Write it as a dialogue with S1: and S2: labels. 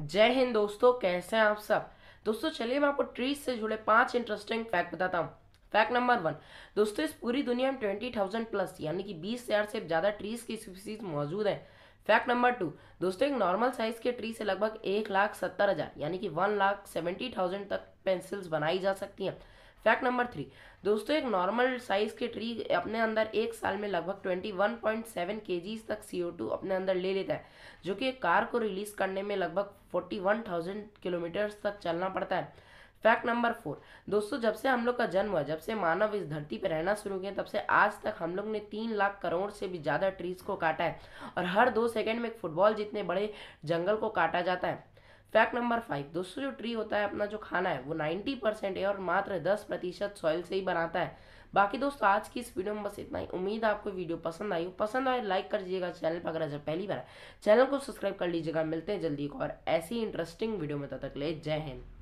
S1: जय हिंद दोस्तों कैसे हैं आप सब दोस्तों चलिए मैं आपको ट्रीज से जुड़े पांच इंटरेस्टिंग फैक्ट बताता हूँ फैक्ट नंबर वन दोस्तों इस पूरी दुनिया में ट्वेंटी थाउजेंड प्लस यानी कि बीस हज़ार से ज़्यादा ट्रीज की स्पीसीज मौजूद है फैक्ट नंबर टू दोस्तों एक नॉर्मल साइज के ट्री से लगभग एक लाख सत्तर हज़ार यानी कि वन लाख सेवेंटी थाउजेंड तक पेंसिल्स बनाई जा सकती हैं फैक्ट नंबर थ्री दोस्तों एक नॉर्मल साइज़ के ट्री अपने अंदर एक साल में लगभग 21.7 केजीज तक टू अपने अंदर ले लेता है जो कि कार को रिलीज़ करने में लगभग 41,000 किलोमीटर्स तक चलना पड़ता है फैक्ट नंबर फोर दोस्तों जब से हम लोग का जन्म हुआ जब से मानव इस धरती पर रहना शुरू किया तब से आज तक हम लोग ने तीन लाख करोड़ से भी ज़्यादा ट्रीज को काटा है और हर दो सेकेंड में एक फुटबॉल जितने बड़े जंगल को काटा जाता है फैक्ट नंबर फाइव दोस्तों जो ट्री होता है अपना जो खाना है वो नाइन्टी परसेंट है और मात्र दस प्रतिशत सॉइल से ही बनाता है बाकी दोस्तों आज की इस वीडियो में बस इतना ही उम्मीद आपको वीडियो पसंद आई हो पसंद आए लाइक कर दीजिएगा चैनल पर अगर जब पहली बार चैनल को सब्सक्राइब कर लीजिएगा मिलते हैं जल्दी और ऐसी इंटरेस्टिंग वीडियो में तब तक ले जय हिंद